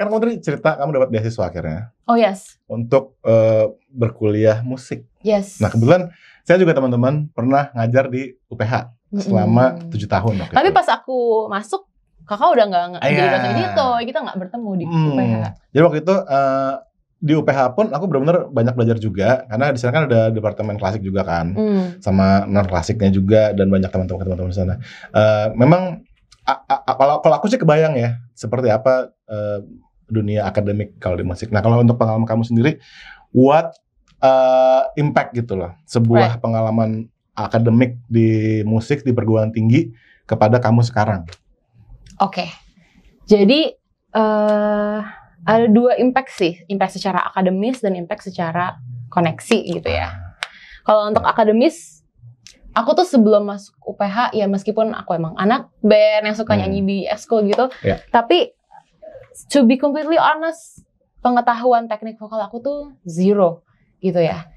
kan kamu tadi cerita kamu dapat beasiswa akhirnya. Oh yes. Untuk uh, berkuliah musik. Yes. Nah kebetulan saya juga teman-teman pernah ngajar di UPH selama tujuh tahun. Waktu Tapi itu. pas aku masuk kakak udah nggak yeah. jadi iya. dosen gitu, kita nggak bertemu di mm. UPH. Jadi waktu itu uh, di UPH pun aku benar-benar banyak belajar juga karena di sana kan ada departemen klasik juga kan, mm. sama non klasiknya juga dan banyak teman-teman teman-teman di sana. Uh, memang kalau kalau aku sih kebayang ya seperti apa. Uh, dunia akademik kalau di musik. Nah, kalau untuk pengalaman kamu sendiri, what uh, impact gitu loh sebuah right. pengalaman akademik di musik di perguruan tinggi kepada kamu sekarang? Oke, okay. jadi uh, ada dua impact sih, impact secara akademis dan impact secara koneksi gitu ya. Kalau untuk akademis, aku tuh sebelum masuk UPH ya meskipun aku emang anak band yang suka hmm. nyanyi hmm. di ekskul gitu, yeah. tapi to be completely honest, pengetahuan teknik vokal aku tuh zero gitu ya.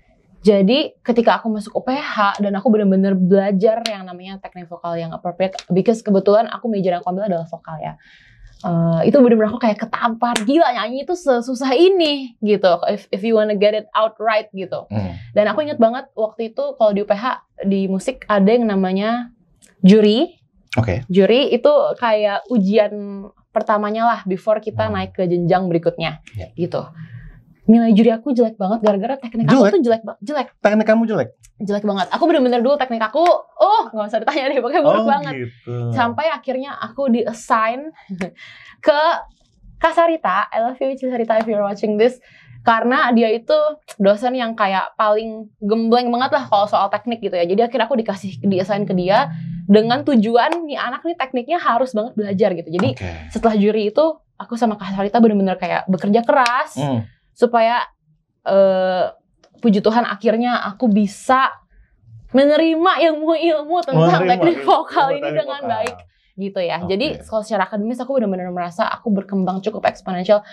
Jadi ketika aku masuk UPH dan aku benar-benar belajar yang namanya teknik vokal yang appropriate, because kebetulan aku major yang aku ambil adalah vokal ya. Uh, itu bener-bener aku kayak ketampar gila nyanyi itu sesusah ini gitu if if you wanna get it out right gitu mm. dan aku inget banget waktu itu kalau di UPH di musik ada yang namanya juri Okay. Juri itu kayak ujian pertamanya lah before kita hmm. naik ke jenjang berikutnya yeah. gitu nilai juri aku jelek banget gara-gara teknik jelek. aku tuh jelek banget jelek teknik kamu jelek jelek banget aku bener-bener dulu teknik aku oh nggak usah ditanya deh pokoknya buruk oh, banget gitu. sampai akhirnya aku di assign ke Kasarita I love you Kasarita if you're watching this karena dia itu dosen yang kayak paling gembleng banget lah kalau soal teknik gitu ya jadi akhirnya aku dikasih di assign ke dia hmm dengan tujuan nih anak nih tekniknya harus banget belajar gitu. Jadi okay. setelah juri itu aku sama Kak Sarita benar bener kayak bekerja keras mm. supaya uh, puji Tuhan akhirnya aku bisa menerima ilmu-ilmu tentang menerima teknik vokal ini teknik dengan vokal. baik gitu ya. Okay. Jadi kalau secara akademis aku benar-benar merasa aku berkembang cukup eksponensial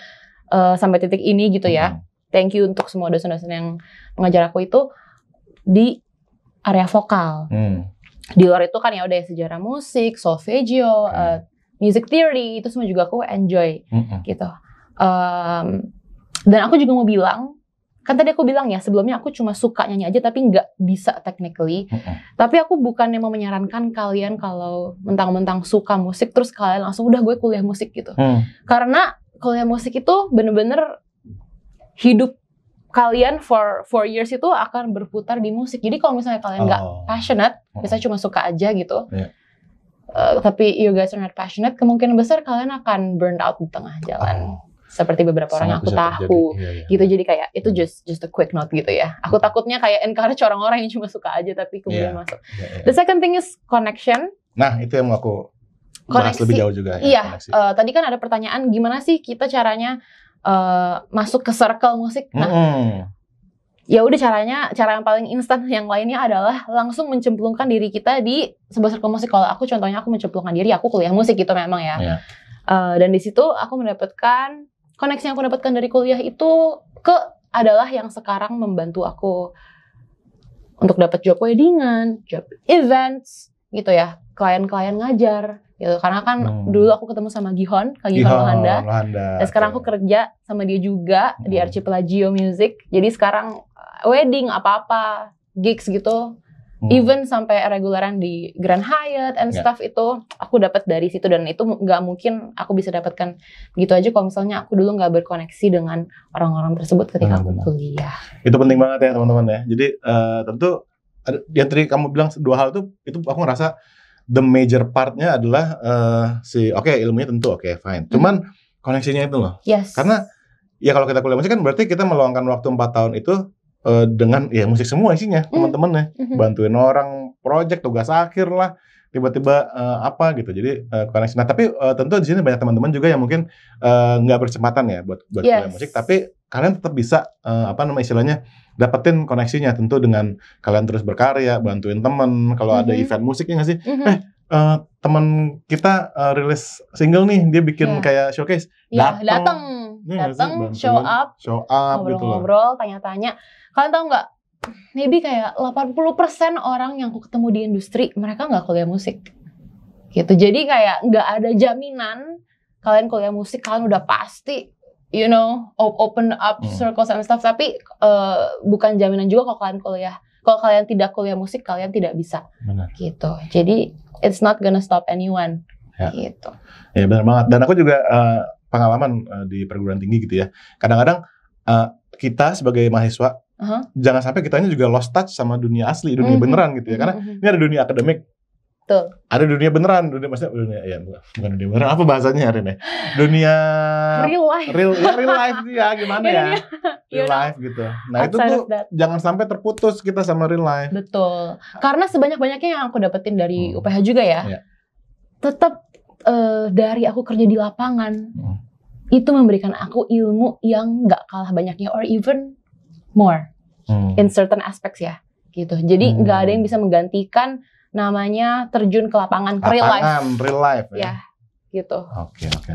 uh, sampai titik ini gitu ya. Hmm. Thank you untuk semua dosen-dosen yang mengajar aku itu di area vokal. Mm di luar itu kan ya udah ya, sejarah musik, solfeggio, uh, music theory itu semua juga aku enjoy mm-hmm. gitu. Um, dan aku juga mau bilang kan tadi aku bilang ya sebelumnya aku cuma suka nyanyi aja tapi nggak bisa technically. Mm-hmm. Tapi aku bukannya mau menyarankan kalian kalau mentang-mentang suka musik terus kalian langsung udah gue kuliah musik gitu. Mm. Karena kuliah musik itu bener-bener hidup kalian for four years itu akan berputar di musik. Jadi kalau misalnya kalian nggak oh. passionate, oh. misalnya cuma suka aja gitu, yeah. Iya. uh, tapi you guys are not passionate, kemungkinan besar kalian akan burn out di tengah jalan. Oh. Seperti beberapa Sangat orang yang aku tahu, Ya, ya, gitu. Jadi kayak itu hmm. just just a quick note gitu ya. Aku hmm. takutnya kayak encourage orang-orang yang cuma suka aja tapi kemudian yeah. masuk. Yeah, yeah. The second thing is connection. Nah itu yang mau aku koneksi bahas lebih jauh juga. Ya, iya. Uh, tadi kan ada pertanyaan gimana sih kita caranya Eh, masuk ke circle musik. Nah, mm-hmm. ya udah caranya cara yang paling instan yang lainnya adalah langsung mencemplungkan diri kita di sebuah circle musik. Kalau aku contohnya aku mencemplungkan diri aku kuliah musik gitu memang ya. Yeah. Iya. Uh, dan di situ aku mendapatkan koneksi yang aku dapatkan dari kuliah itu ke adalah yang sekarang membantu aku untuk dapat job weddingan, job events gitu ya, klien-klien ngajar gitu karena kan hmm. dulu aku ketemu sama Gihon Kak Gihon, Lohanda, dan sekarang okay. aku kerja sama dia juga hmm. di Archipelago Music jadi sekarang uh, wedding apa-apa gigs gitu hmm. even sampai reguleran di Grand Hyatt and yeah. itu aku dapat dari situ dan itu nggak mungkin aku bisa dapatkan gitu aja kalau misalnya aku dulu nggak berkoneksi dengan orang-orang tersebut ketika hmm, aku kuliah itu penting banget ya teman-teman ya jadi uh, tentu ada, yang tadi kamu bilang dua hal itu itu aku ngerasa the major partnya adalah uh, si oke okay, ilmunya tentu oke okay, fine. Hmm. Cuman hmm. koneksinya itu loh. Yes. Karena ya kalau kita kuliah musik kan berarti kita meluangkan waktu empat tahun itu uh, dengan ya musik semua isinya teman hmm. teman-temannya hmm bantuin orang project tugas akhir lah tiba-tiba uh, apa gitu jadi uh, koneksi nah tapi uh, tentu di sini banyak teman-teman juga yang mungkin nggak uh, berkesempatan ya buat buat yes. kuliah musik tapi kalian tetap bisa uh, apa namanya istilahnya dapetin koneksinya tentu dengan kalian terus berkarya, bantuin temen, kalau mm -hmm. ada mm-hmm. event musik ya nggak sih? Mm -hmm. Eh uh, eh, teman kita uh, rilis single nih, dia bikin yeah. kayak showcase. Yeah, datang, ya, datang, show up, show up, gitu ngobrol-ngobrol, gitu tanya-tanya. Kalian tahu nggak? Maybe kayak 80% orang yang aku ketemu di industri mereka nggak kuliah musik gitu jadi kayak nggak ada jaminan kalian kuliah musik kalian udah pasti you know open up hmm. circles and stuff tapi uh, bukan jaminan juga kalau kalian kuliah kalau kalian tidak kuliah musik kalian tidak bisa Benar. gitu jadi it's not gonna stop anyone ya. gitu ya benar banget dan aku juga uh, pengalaman uh, di perguruan tinggi gitu ya kadang-kadang uh, kita sebagai mahasiswa Uh-huh. Jangan sampai kitanya juga lost touch sama dunia asli, dunia mm-hmm. beneran gitu ya. Karena mm-hmm. ini ada dunia akademik, Betul. Ada dunia beneran, dunia maksudnya dunia ya bukan dunia beneran apa bahasanya hari ini? Dunia real life. Real, ya, real life ya gimana ya? Real life gitu. Nah, itu tuh jangan sampai terputus kita sama real life. Betul. Karena sebanyak-banyaknya yang aku dapetin dari hmm. UPH juga ya. ya. Tetap uh, eh, dari aku kerja di lapangan. Hmm. Itu memberikan aku ilmu yang gak kalah banyaknya or even more hmm. in certain aspects ya gitu. Jadi nggak gak hmm. ada yang bisa menggantikan namanya terjun ke lapangan, lapangan real life. Real life ya. ya gitu. Oke, okay, oke. Okay.